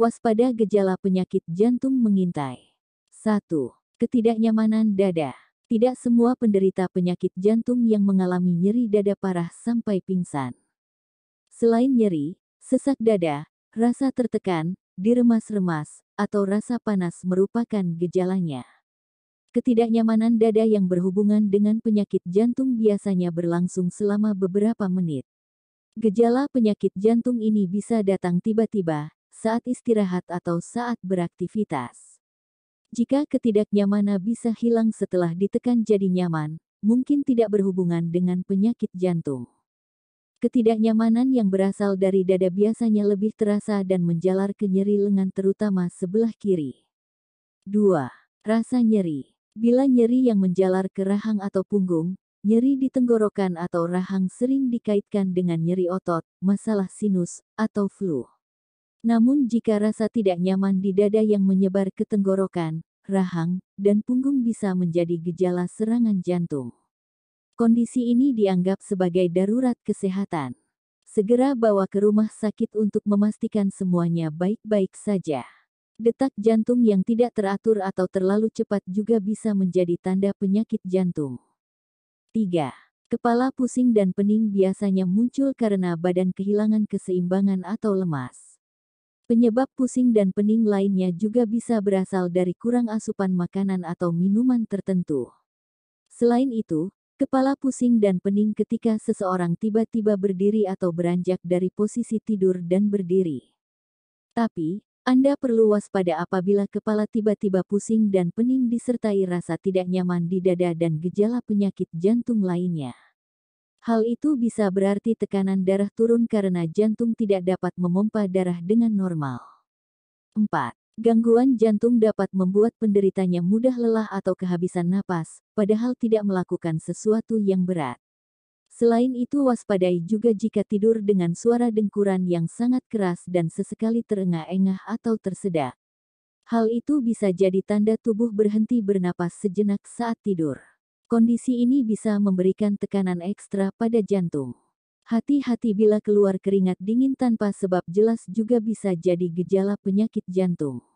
waspada gejala penyakit jantung mengintai. 1. Ketidaknyamanan dada. Tidak semua penderita penyakit jantung yang mengalami nyeri dada parah sampai pingsan. Selain nyeri, sesak dada, rasa tertekan, diremas-remas, atau rasa panas merupakan gejalanya. Ketidaknyamanan dada yang berhubungan dengan penyakit jantung biasanya berlangsung selama beberapa menit. Gejala penyakit jantung ini bisa datang tiba-tiba, saat istirahat atau saat beraktivitas. Jika ketidaknyamanan bisa hilang setelah ditekan jadi nyaman, mungkin tidak berhubungan dengan penyakit jantung. Ketidaknyamanan yang berasal dari dada biasanya lebih terasa dan menjalar ke nyeri lengan terutama sebelah kiri. 2. Rasa nyeri. Bila nyeri yang menjalar ke rahang atau punggung, nyeri di tenggorokan atau rahang sering dikaitkan dengan nyeri otot, masalah sinus, atau flu. Namun jika rasa tidak nyaman di dada yang menyebar ke tenggorokan, rahang, dan punggung bisa menjadi gejala serangan jantung. Kondisi ini dianggap sebagai darurat kesehatan. Segera bawa ke rumah sakit untuk memastikan semuanya baik-baik saja. Detak jantung yang tidak teratur atau terlalu cepat juga bisa menjadi tanda penyakit jantung. 3. Kepala pusing dan pening biasanya muncul karena badan kehilangan keseimbangan atau lemas. Penyebab pusing dan pening lainnya juga bisa berasal dari kurang asupan makanan atau minuman tertentu. Selain itu, kepala pusing dan pening ketika seseorang tiba-tiba berdiri atau beranjak dari posisi tidur dan berdiri. Tapi, Anda perlu waspada apabila kepala tiba-tiba pusing dan pening disertai rasa tidak nyaman di dada dan gejala penyakit jantung lainnya. Hal itu bisa berarti tekanan darah turun karena jantung tidak dapat memompa darah dengan normal. 4. Gangguan jantung dapat membuat penderitanya mudah lelah atau kehabisan napas, padahal tidak melakukan sesuatu yang berat. Selain itu waspadai juga jika tidur dengan suara dengkuran yang sangat keras dan sesekali terengah-engah atau tersedak. Hal itu bisa jadi tanda tubuh berhenti bernapas sejenak saat tidur. Kondisi ini bisa memberikan tekanan ekstra pada jantung. Hati-hati bila keluar keringat dingin tanpa sebab jelas juga bisa jadi gejala penyakit jantung.